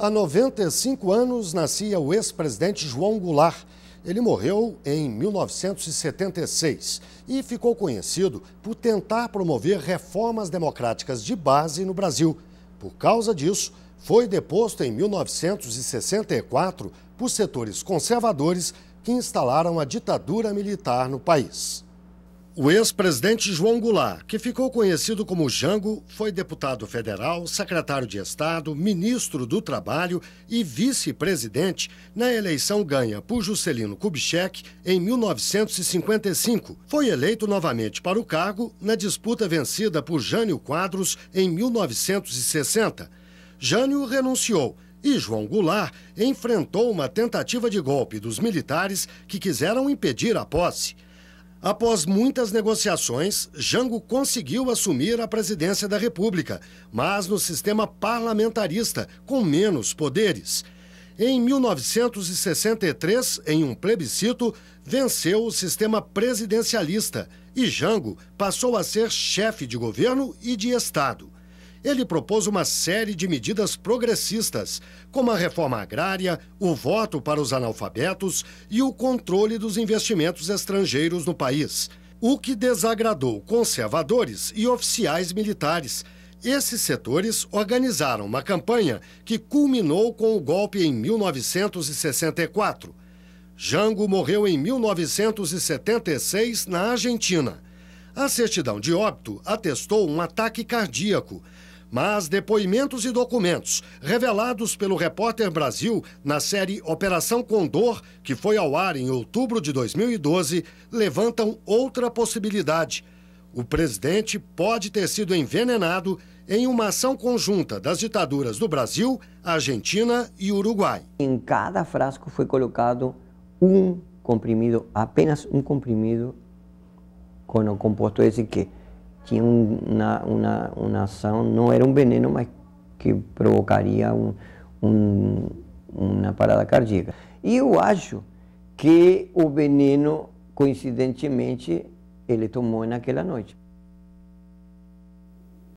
Há 95 anos nascia o ex-presidente João Goulart. Ele morreu em 1976 e ficou conhecido por tentar promover reformas democráticas de base no Brasil. Por causa disso, foi deposto em 1964 por setores conservadores que instalaram a ditadura militar no país. O ex-presidente João Goulart, que ficou conhecido como Jango, foi deputado federal, secretário de Estado, ministro do Trabalho e vice-presidente na eleição ganha por Juscelino Kubitschek em 1955. Foi eleito novamente para o cargo na disputa vencida por Jânio Quadros em 1960. Jânio renunciou e João Goulart enfrentou uma tentativa de golpe dos militares que quiseram impedir a posse. Após muitas negociações, Jango conseguiu assumir a presidência da República, mas no sistema parlamentarista, com menos poderes. Em 1963, em um plebiscito, venceu o sistema presidencialista e Jango passou a ser chefe de governo e de Estado ele propôs uma série de medidas progressistas, como a reforma agrária, o voto para os analfabetos e o controle dos investimentos estrangeiros no país, o que desagradou conservadores e oficiais militares. Esses setores organizaram uma campanha que culminou com o golpe em 1964. Jango morreu em 1976 na Argentina. A certidão de óbito atestou um ataque cardíaco mas depoimentos e documentos revelados pelo Repórter Brasil na série Operação Condor, que foi ao ar em outubro de 2012, levantam outra possibilidade. O presidente pode ter sido envenenado em uma ação conjunta das ditaduras do Brasil, Argentina e Uruguai. Em cada frasco foi colocado um comprimido, apenas um comprimido, com o composto esse que tinha uma, uma, uma ação não era um veneno, mas que provocaria um, um, uma parada cardíaca. E eu acho que o veneno, coincidentemente, ele tomou naquela noite.